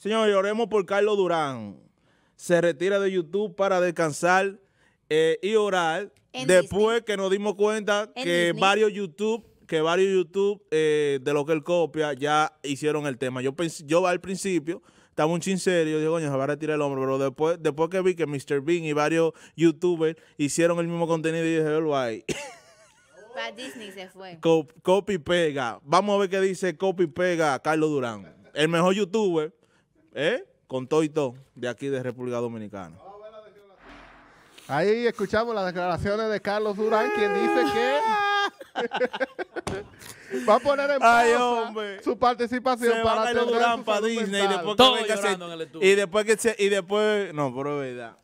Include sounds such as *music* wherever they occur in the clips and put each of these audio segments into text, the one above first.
Señores, oremos por Carlos Durán. Se retira de YouTube para descansar eh, y orar. Después que nos dimos cuenta que varios YouTube que varios YouTube eh, de lo que él copia ya hicieron el tema. Yo yo al principio estaba un chin serio, digo, coño, se va a retirar el hombro. pero después, después que vi que Mr. Bean y varios youtubers hicieron el mismo contenido y dije, guay. *laughs* Para Disney se fue. copy pega. Vamos a ver qué dice copy pega Carlos Durán. El mejor youtuber ¿Eh? Con todo y todo de aquí de República Dominicana. Ahí escuchamos las declaraciones de Carlos Durán, quien dice que *laughs* va a poner en su participación para tener Durán para Disney y después, que y después y no, pero verdad.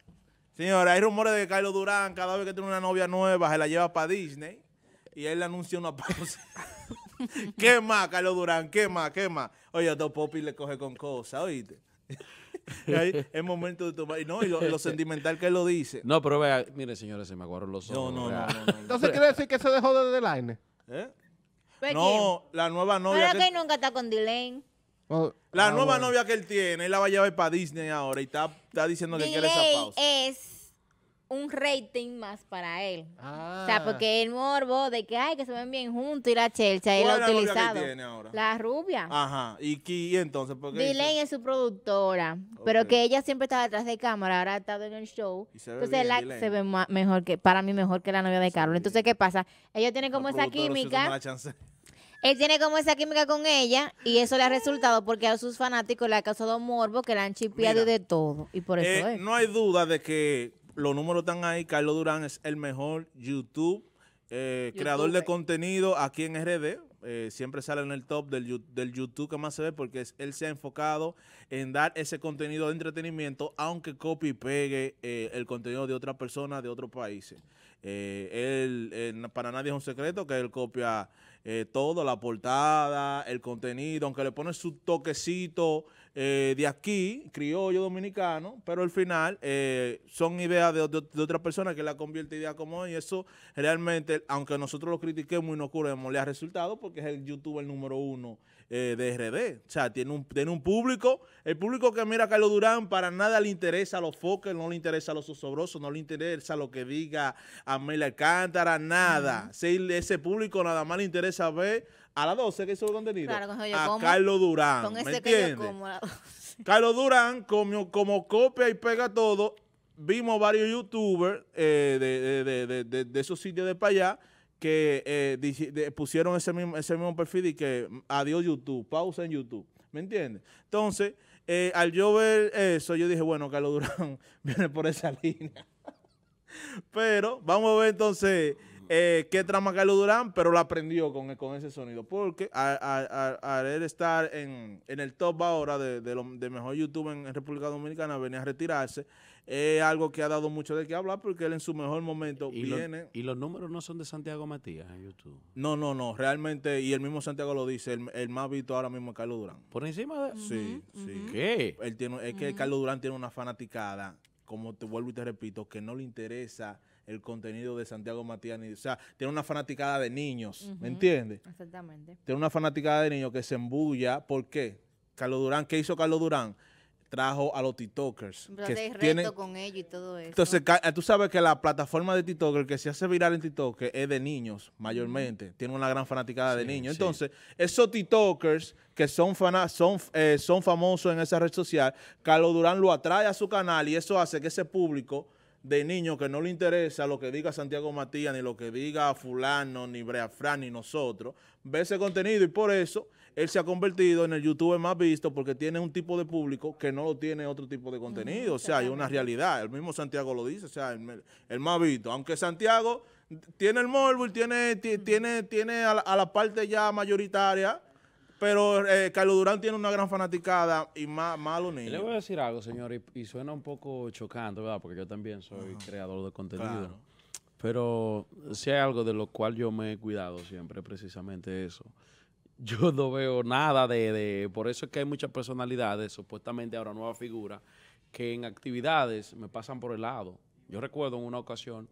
Señora, hay rumores de que Carlos Durán cada vez que tiene una novia nueva se la lleva para Disney y él le anuncia una pausa. *laughs* *laughs* ¿Qué más, Carlos Durán? ¿Qué más? ¿Qué más? Oye, dos popis le coge con cosas, oíste. *laughs* ahí es momento de tomar. No, y lo, sentimental que lo dice. No, pero vea, mire, señores, se me aguaron los ojos. No, no, no, Entonces quiere decir que se dejó de el ¿Eh? Pues, no, la nueva novia. Pero que, nunca está con Dylan oh, la ah, nueva novia que él tiene, él la va a llevar para Disney ahora y está, está diciendo que quiere esa pausa. Es un rating más para él. O sea, ah. porque el morbo de que, ay, que se ven bien juntos y la chelcha, él lo ha utilizado. La rubia. Ajá. ¿Y entonces? ¿por qué es su productora, pero que ella siempre estaba detrás de cámara, ahora ha estado en el show. entonces se ve mejor que, para mí mejor que la novia de Carlos. Entonces, ¿qué pasa? ella tiene como esa química. Él tiene como esa química con ella y eso le ha resultado porque a sus fanáticos le ha causado morbo, que la han chipiado y de todo. Y por eso eh, es. No hay duda de que los números están ahí. Carlos Durán es el mejor YouTube, eh, creador de eh. contenido aquí en RD. Eh, siempre sale en el top del, YouTube que más se ve porque él se ha enfocado en dar ese contenido de entretenimiento, aunque copie y pegue el contenido de otras personas de otros países. Eh, él, eh, para nadie es un secreto que él copia eh, todo, la portada, el contenido, aunque le pone su toquecito de aquí, criollo dominicano, pero al final son ideas de, otra persona que la convierte en idea como y eso realmente, aunque nosotros lo critiquemos y no ocurremos le ha resultado porque es el youtuber número uno de RD. O sea, tiene un, tiene un público, el público que mira a Carlos Durán para nada le interesa a los foques, no le interesa a los osobrosos, no le interesa lo que diga a me le Alcántara, nada. ese, público nada más le interesa ver a las 12 que es el contenido. a Carlos Durán. ¿me Carlos Durán, como, como copia y pega todo, vimos varios youtubers eh, de, de, de, de, esos sitios de para allá que eh, pusieron ese mismo, ese mismo perfil y que mm, adiós YouTube, pausa en YouTube. ¿Me entiendes? Entonces, eh, al yo ver eso, yo dije, bueno, Carlos Durán *laughs* viene por esa *laughs* línea. Pero vamos a ver entonces eh, qué trama Carlos Durán, pero lo aprendió con, con ese sonido. Porque al él estar en, el top ahora de, de, mejor YouTube en, República Dominicana, venía a retirarse, es algo que ha dado mucho de qué hablar porque él en su mejor momento viene. y los números no son de Santiago Matías en YouTube. No, no, no. Realmente, y el mismo Santiago lo dice, el, más visto ahora mismo es Carlos Durán. ¿Por encima de.? Sí, sí. ¿Qué? Él tiene, es que Carlos Durán tiene una fanaticada como te vuelvo y te repito, que no le interesa el contenido de Santiago Matías. Ni, o sea, tiene una fanaticada de niños, ¿me entiendes? Exactamente. Tiene una fanaticada de niños que se embulla. ¿Por qué? Carlos Durán, ¿qué hizo Carlos Durán? trajo a los TikTokers. que Entonces, tú sabes que la plataforma de TikToker que se hace viral en TikTok es de niños, mayormente. Tiene una gran fanaticada de niños. Entonces, esos TikTokers que son, son, eh, son famosos en esa red social, Carlos Durán lo atrae a su canal y eso hace que ese público de niño que no le interesa lo que diga Santiago Matías, ni lo que diga Fulano, ni Breafran, ni nosotros, ve ese contenido y por eso él se ha convertido en el youtuber más visto porque tiene un tipo de público que no lo tiene otro tipo de contenido. o sea, hay una realidad. El mismo Santiago lo dice, o sea, el, más visto. Aunque Santiago tiene el móvil, tiene, tiene, tiene la, a la parte ya mayoritaria pero eh, Carlos Durán tiene una gran fanaticada y más malo niño. Le voy a decir algo, señor, y, suena un poco chocante, ¿verdad? Porque yo también soy creador de contenido. Pero si hay algo de lo cual yo me he cuidado siempre, precisamente eso. *laughs* Yo no veo nada de, de por eso es que hay muchas personalidades, supuestamente ahora nueva figura, que en actividades me pasan por el lado. Yo recuerdo en una ocasión,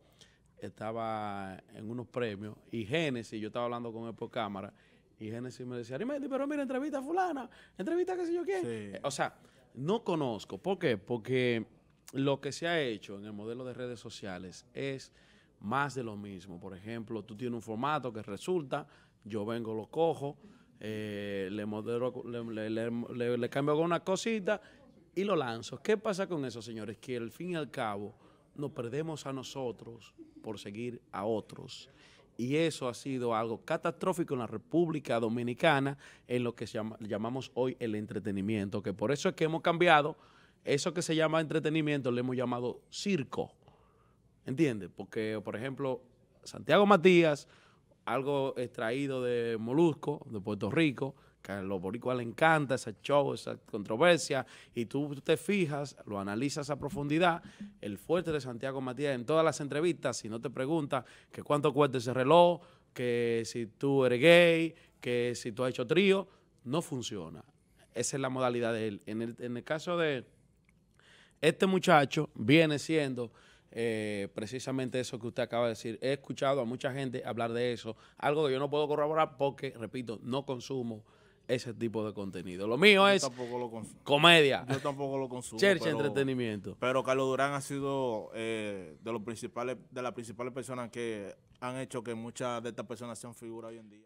estaba en unos premios y Génesis, yo estaba hablando con él por cámara, y Génesis me decía, pero mira, entrevista a fulana, entrevista que qué sé yo quién. O sea, no conozco. ¿Por qué? Porque lo que se ha hecho en el modelo de redes sociales es más de lo mismo. Por ejemplo, tú tienes un formato que resulta, yo vengo, lo cojo, eh, le modelo, le cambio alguna cosita y lo lanzo. ¿Qué pasa con eso, señores? Que al fin y al cabo nos perdemos a nosotros por seguir a otros. Y eso ha sido algo catastrófico en la República Dominicana, en lo que llamamos hoy el entretenimiento, que por eso es que hemos cambiado, eso que se llama entretenimiento le hemos llamado circo. ¿Entiendes? Porque, por ejemplo, Santiago Matías, algo extraído de Molusco, de Puerto Rico, que a los boricuas les encanta ese show, esa controversia, y tú te fijas, lo analizas a profundidad, el fuerte de Santiago Matías en todas las entrevistas, si no te pregunta que cuánto cuesta ese reloj, que si tú eres gay, que si tú has hecho trío, no funciona. Esa es la modalidad de él. En el, caso de este muchacho, viene siendo... Eh, precisamente eso que usted acaba de decir. He escuchado a mucha gente hablar de eso, algo que yo no puedo corroborar porque, repito, no consumo ese tipo de contenido. Lo mío es lo comedia. Yo tampoco lo consumo. Cherche entretenimiento. Pero Carlos Durán ha sido eh, de los principales, de las principales personas que han hecho que muchas de estas personas sean figuras hoy en día.